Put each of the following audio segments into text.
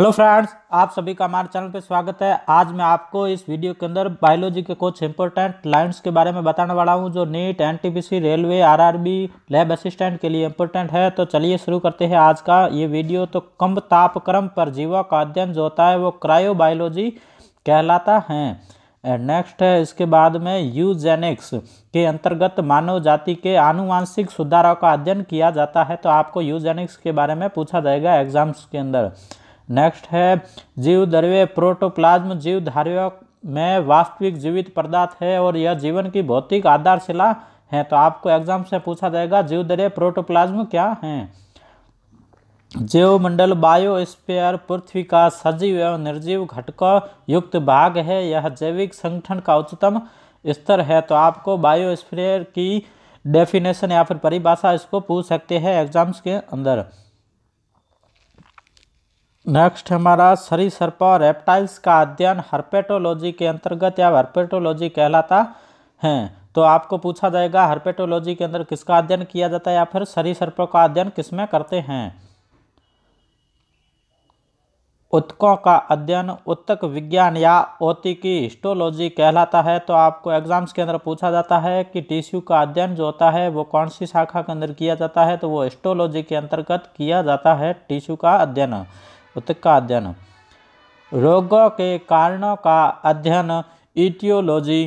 hello friends आप सभी का हमारे चैनल पर स्वागत है आज मैं आपको इस वीडियो के अंदर बायोलॉजी के कुछ इंपॉर्टेंट लाइन्स के बारे में बताने वाला हूं जो NEET NTPC railway RRB lab assistant के लिए इंपॉर्टेंट है तो चलिए शुरू करते हैं आज का ये वीडियो तो कम तापक्रम पर जीवा का अध्ययन जो होता है वो क्रायो कहलाता है एंड नेक्स्ट है इसके बाद में यूजेनिक्स के अंतर्गत मानव जाति के आनुवांशिक सुधारों का अध्ययन किया जाता है तो आपको यूजेनिक्स के बारे में पूछा जाएगा एग्जाम्स के अंदर नेक्स्ट है जीव द्रव्य प्रोटोप्लाज्म जीव धारियों में वास्तविक जीवित पदार्थ है और यह जीवन की भौतिक आधारशिला है तो आपको एग्जाम से पूछा जाएगा जीव द्रव्य प्रोटोप्लाज्म क्या हैं जीवमंडल बायोस्पेयर पृथ्वी का सजीव एवं निर्जीव घटक युक्त भाग है यह जैविक संगठन का उच्चतम स्तर है तो आपको बायोस्फीयर की डेफिनेशन या फिर परिभाषा इसको पूछ सकते हैं एग्जाम्स के अंदर नेक्स्ट हमारा सरी सर्प रेप्टाइल्स का अध्ययन हर्पेटोलॉजी के अंतर्गत या हर्पेटोलॉजी कहलाता है तो आपको पूछा जाएगा हर्पेटोलॉजी के अंदर किसका अध्ययन किया जाता है या फिर सरी सर्प का अध्ययन किसमें करते हैं उत्कों का अध्ययन उत्तक विज्ञान या ओतिकी हिस्टोलॉजी कहलाता है तो आपको एग्जाम्स के अंदर पूछा जाता है कि टिश्यू का अध्ययन जो होता है वो कौन सी शाखा के अंदर किया जाता है तो वो हिस्टोलॉजी के अंतर्गत किया जाता है टिश्यू का अध्ययन का अध्ययन रोगों के कारणों का अध्ययन इटियोलॉजी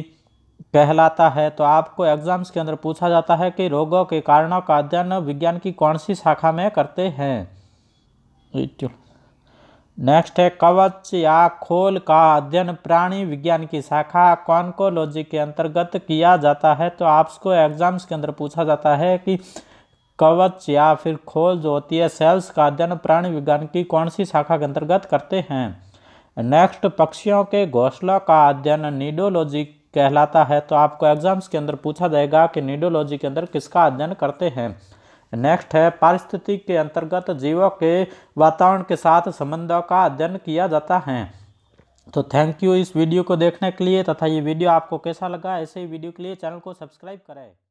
कहलाता है तो आपको एग्जाम्स के अंदर पूछा जाता है कि रोगों के कारणों का अध्ययन विज्ञान की कौन सी शाखा में करते हैं नेक्स्ट है कवच या खोल का अध्ययन प्राणी विज्ञान की शाखा कॉन्कोलॉजी के अंतर्गत किया जाता है तो आपको एग्जाम्स के अंदर पूछा जाता है कि कवच या फिर खोल जो होती है सेल्स का अध्ययन प्राणी विज्ञान की कौन सी शाखा के अंतर्गत करते हैं नेक्स्ट पक्षियों के घोसला का अध्ययन नीडोलॉजी कहलाता है तो आपको एग्जाम्स के अंदर पूछा जाएगा कि नीडोलॉजी के अंदर किसका अध्ययन करते हैं नेक्स्ट है पारिस्थितिक के अंतर्गत जीवों के वातावरण के साथ संबंधों का अध्ययन किया जाता है तो थैंक यू इस वीडियो को देखने के लिए तथा ये वीडियो आपको कैसा लगा ऐसे ही वीडियो के लिए चैनल को सब्सक्राइब करें